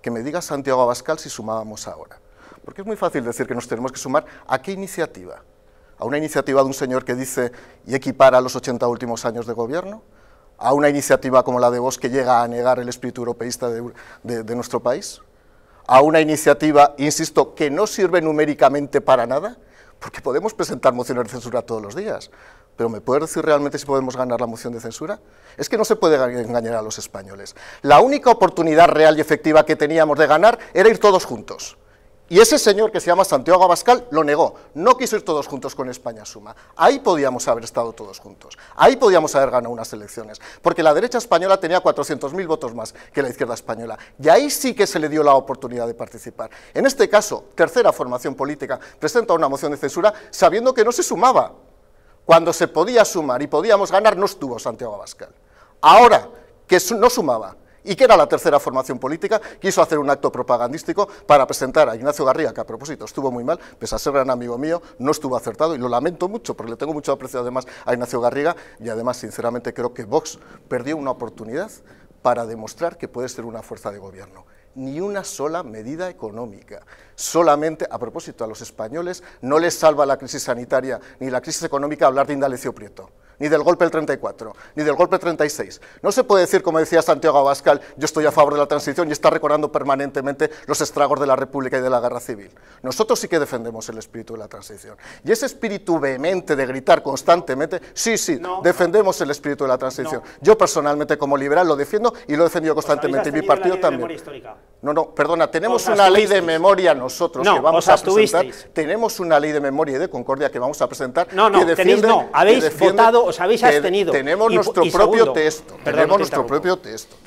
que me diga Santiago Abascal si sumábamos ahora. Porque es muy fácil decir que nos tenemos que sumar a qué iniciativa. A una iniciativa de un señor que dice y equipara los 80 últimos años de gobierno, a una iniciativa como la de vos que llega a negar el espíritu europeísta de, de nuestro país, a una iniciativa, insisto, que no sirve numéricamente para nada, porque podemos presentar mociones de censura todos los días pero ¿me puede decir realmente si podemos ganar la moción de censura? Es que no se puede engañar a los españoles. La única oportunidad real y efectiva que teníamos de ganar era ir todos juntos. Y ese señor que se llama Santiago Abascal lo negó, no quiso ir todos juntos con España Suma. Ahí podíamos haber estado todos juntos, ahí podíamos haber ganado unas elecciones, porque la derecha española tenía 400.000 votos más que la izquierda española, y ahí sí que se le dio la oportunidad de participar. En este caso, tercera formación política presenta una moción de censura sabiendo que no se sumaba cuando se podía sumar y podíamos ganar, no estuvo Santiago Abascal. Ahora que no sumaba y que era la tercera formación política, quiso hacer un acto propagandístico para presentar a Ignacio Garriga, que a propósito estuvo muy mal, pese a ser gran amigo mío, no estuvo acertado y lo lamento mucho, porque le tengo mucho aprecio además a Ignacio Garriga y además sinceramente creo que Vox perdió una oportunidad para demostrar que puede ser una fuerza de gobierno ni una sola medida económica. Solamente, a propósito, a los españoles no les salva la crisis sanitaria ni la crisis económica hablar de Indalecio Prieto ni del golpe del 34, ni del golpe del 36. No se puede decir, como decía Santiago Abascal, yo estoy a favor de la transición y está recordando permanentemente los estragos de la República y de la Guerra Civil. Nosotros sí que defendemos el espíritu de la transición. Y ese espíritu vehemente de gritar constantemente, sí, sí, defendemos el espíritu de la transición. Yo personalmente como liberal lo defiendo y lo he defendido pues constantemente. y mi partido también. No, no, perdona, tenemos una ley de memoria nosotros que vamos a presentar. Tenemos una ley de memoria y de concordia que vamos a presentar. que defiende, tenéis, no, habéis votado, os habéis abstenido. Tenemos nuestro propio texto. tenemos nuestro propio texto.